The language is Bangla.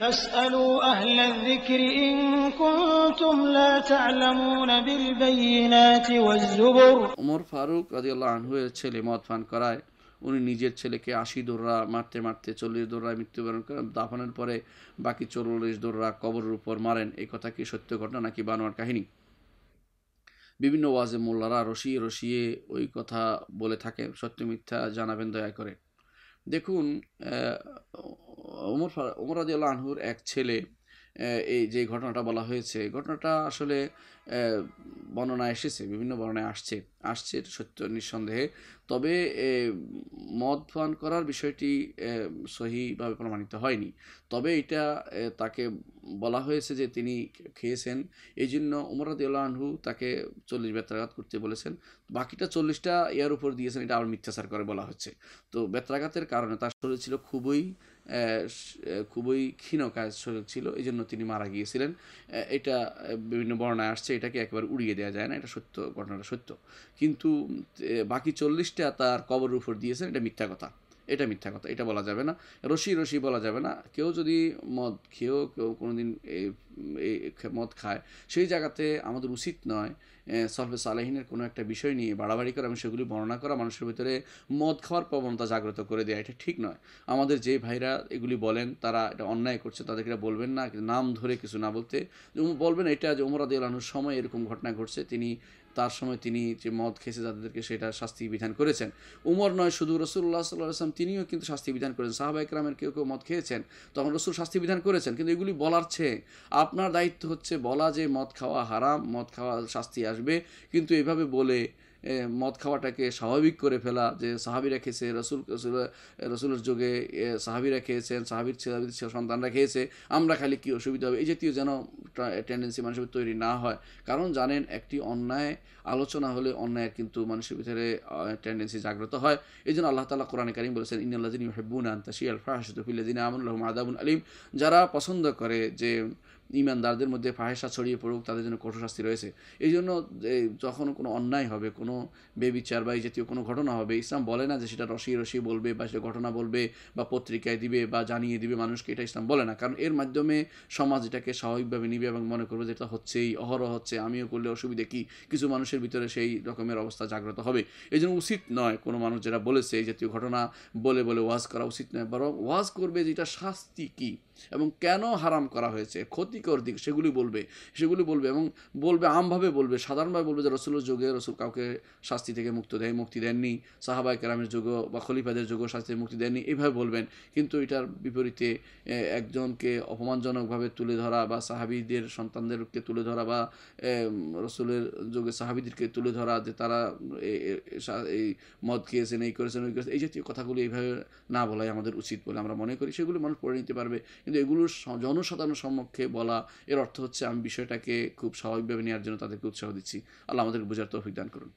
ফারুক ছেলে মদ পান করায় উনি নিজের ছেলেকে আশি দৌড়া মারতে মারতে চল্লিশ দৌড়ায় মৃত্যুবরণ করেন দাফনের পরে বাকি চল্লিশ দৌড়া কবরের উপর মারেন এই কথা কি সত্য ঘটনা নাকি বানোয়ার কাহিনী বিভিন্ন ওয়াজে মোল্লারা রসিয়ে রসিয়ে ওই কথা বলে থাকে সত্য মিথ্যা জানাবেন দয়া করে দেখুন ওমর ওমর আদিউল্লা আনহুর এক ছেলে এই যে ঘটনাটা বলা হয়েছে ঘটনাটা আসলে বর্ণনা এসেছে বিভিন্ন বর্ণায় আসছে আসছে সত্য নিঃসন্দেহে তবে মদ পান করার বিষয়টি সহিভাবে প্রমাণিত হয়নি তবে এটা তাকে বলা হয়েছে যে তিনি খেয়েছেন এই জন্য উমরাদ আনহু তাকে চল্লিশ বেত্রাঘাত করতে বলেছেন বাকিটা চল্লিশটা এর উপর দিয়েছেন এটা আবার মিথ্যাচার করে বলা হচ্ছে তো বেত্রাঘাতের কারণে তার শরীর ছিল খুবই খুবই ক্ষীণ কাজ শরীর ছিল এই জন্য তিনি মারা গিয়েছিলেন এটা বিভিন্ন বর্ণায় আসছে এটাকে একবার উড়িয়ে দেওয়া যায় না এটা সত্য ঘটনাটা সত্য কিন্তু বাকি চল্লিশটা তার কবর উপর দিয়েছেন এটা মিথ্যা কথা এটা মিথ্যা কথা এটা বলা যাবে না রশি রশি বলা যাবে না কেউ যদি মদ খেয়েও কেউ কোনোদিন এই মদ খায় সেই জায়গাতে আমাদের উচিত নয় সলফে সালাহিনের কোনো একটা বিষয় নিয়ে বাড়াবাড়ি করে আমি সেগুলি বর্ণনা করা মানুষের ভিতরে মদ খাওয়ার প্রবণতা জাগ্রত করে দেয় এটা ঠিক নয় আমাদের যে ভাইরা এগুলি বলেন তারা এটা অন্যায় করছে তাদেরকে বলবেন না নাম ধরে কিছু না বলতে বলবেন এটা যে উমরাদ আলহানুর সময় এরকম ঘটনা ঘটছে তিনি তার সময় তিনি যে মদ খেয়েছে তাদেরকে সেটা শাস্তি বিধান করেছেন উমর নয় শুধু রসুল্লাহ সাল্লাহ আসলাম তিনিও কিন্তু শাস্তি বিধান করেছেন সাহাবা কেউ কেউ মদ খেয়েছেন তখন রসুল শাস্তি বিধান করেছেন কিন্তু এগুলি বলার চেয়ে আপনার দায়িত্ব হচ্ছে বলা যে মদ খাওয়া হারাম মদ খাওয়া শাস্তি আসবে কিন্তু এভাবে বলে মদ খাওয়াটাকে স্বাভাবিক করে ফেলা যে সাহাবিরা খেয়েছে রসুল রসুলের যুগে সাহাবিরা খেয়েছেন সাহাবির ছেলে সন্তানরা খেয়েছে আমরা খালি কী অসুবিধা হবে এই জাতীয় যেন টেন্ডেন্সি মানুষের তৈরি না হয় কারণ জানেন একটি অন্যায় আলোচনা হলে অন্যায়ের কিন্তু মানুষের ভিতরে টেন্ডেন্সি জাগ্রত হয় এই জন্য আল্লাহ তালা কোরআন কারিম বলেছেন ইনাল্লাদিন হেব্বুন আন্তা শিয়াল ফাহাসুদ্দিন আমুল্লাহ আদাবুল আলিম যারা পছন্দ করে যে ইমানদারদের মধ্যে ফাহেসা ছড়িয়ে পড়ুক তাদের জন্য কঠোর শাস্তি রয়েছে এই জন্য যখন কোনো অন্যায় হবে কোনো কোনো বেবিচার বা এই জাতীয় কোনো ঘটনা হবে ইসলাম বলে না যে সেটা রসি রসি বলবে বা সেটা ঘটনা বলবে বা পত্রিকায় দিবে বা জানিয়ে দিবে মানুষকে এটা ইসলাম বলে না কারণ এর মাধ্যমে সমাজ এটাকে স্বাভাবিকভাবে নিবে এবং মনে করবে যে এটা হচ্ছেই অহরহ হচ্ছে আমিও করলে অসুবিধে কি কিছু মানুষের ভিতরে সেই রকমের অবস্থা জাগ্রত হবে এই জন্য উচিত নয় কোনো মানুষ যেটা বলেছে এই জাতীয় ঘটনা বলে বলে ওয়াজ করা উচিত নয় বরং ওয়াজ করবে যেটা শাস্তি কী এবং কেন হারাম করা হয়েছে ক্ষতিকর দিক সেগুলি বলবে সেগুলি বলবে এবং বলবে আমভাবে বলবে সাধারণভাবে বলবে যে রসুলের যুগে রসুল কাউকে শাস্তি থেকে মুক্ত দেয় মুক্তি দেননি সাহাবাই কেরামের যুগ বা খলিফাদের যুগ শাস্তি মুক্তি দেননি এভাবে বলবেন কিন্তু এটার বিপরীতে একজনকে অপমানজনকভাবে তুলে ধরা বা সাহাবিদের সন্তানদেরকে তুলে ধরা বা রসুলের যুগে সাহাবিদেরকে তুলে ধরা যে তারা এই মদ খেয়েছেন এই করেছেন ওই করেছেন এই জাতীয় কথাগুলি এইভাবে না বলাই আমাদের উচিত বলে আমরা মনে করি সেগুলি মানুষ পড়ে নিতে পারবে কিন্তু এগুলো জনসাধারণের সম্মুখে বলা এর অর্থ হচ্ছে আমি বিষয়টাকে খুব স্বাভাবিকভাবে নেওয়ার জন্য তাদেরকে উৎসাহ দিচ্ছি আল্লাহ আমাদের বোঝার তৌফিক দান করুন